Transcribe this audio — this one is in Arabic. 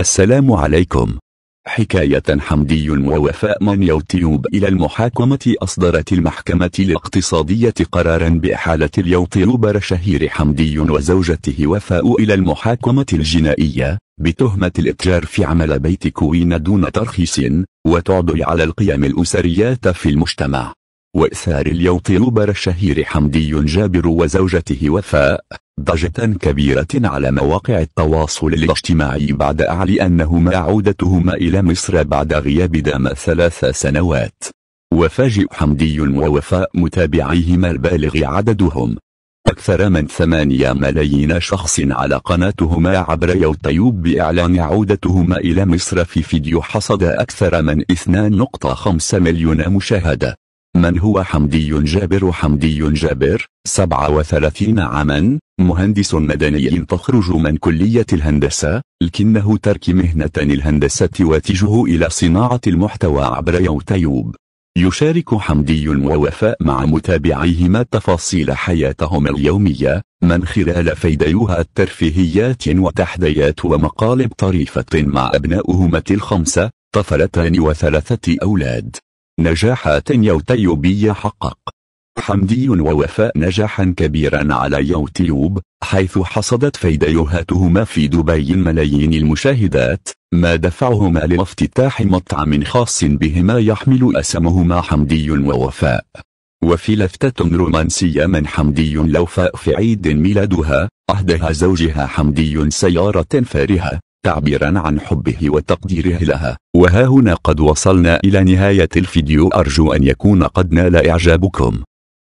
السلام عليكم حكاية حمدي ووفاء من يوتيوب إلى المحاكمة أصدرت المحكمة الاقتصادية قرارا بإحالة اليوتيوبر شهير حمدي وزوجته وفاء إلى المحاكمة الجنائية بتهمة الإتجار في عمل بيت كوين دون ترخيص وتعضي على القيم الأسريات في المجتمع وإثار اليوتيوبر الشهير حمدي جابر وزوجته وفاء ضجة كبيرة على مواقع التواصل الاجتماعي بعد أعلي أنهما عودتهما إلى مصر بعد غياب دام ثلاث سنوات وفاجئ حمدي ووفاء متابعيهما البالغ عددهم أكثر من ثمانية ملايين شخص على قناتهما عبر يوتيوب بإعلان عودتهما إلى مصر في فيديو حصد أكثر من 2.5 مليون مشاهدة من هو حمدي جابر حمدي جابر 37 عاما مهندس مدني تخرج من كلية الهندسة لكنه ترك مهنة الهندسة واتجه إلى صناعة المحتوى عبر يوتيوب يشارك حمدي ووفاء مع متابعيهما تفاصيل حياتهم اليومية من خلال فيديوها الترفيهيات وتحديات ومقالب طريفة مع أبنائهما الخمسة طفلتان وثلاثة أولاد نجاحات يوتيوب يحقق حمدي ووفاء نجاحا كبيرا على يوتيوب حيث حصدت فيديوهاتهما في دبي ملايين المشاهدات ما دفعهما لافتتاح مطعم خاص بهما يحمل اسمهما حمدي ووفاء وفي لفتة رومانسية من حمدي لوفاء في عيد ميلادها أهدها زوجها حمدي سيارة فارهة تعبيرا عن حبه وتقديره لها وها هنا قد وصلنا إلى نهاية الفيديو أرجو أن يكون قد نال إعجابكم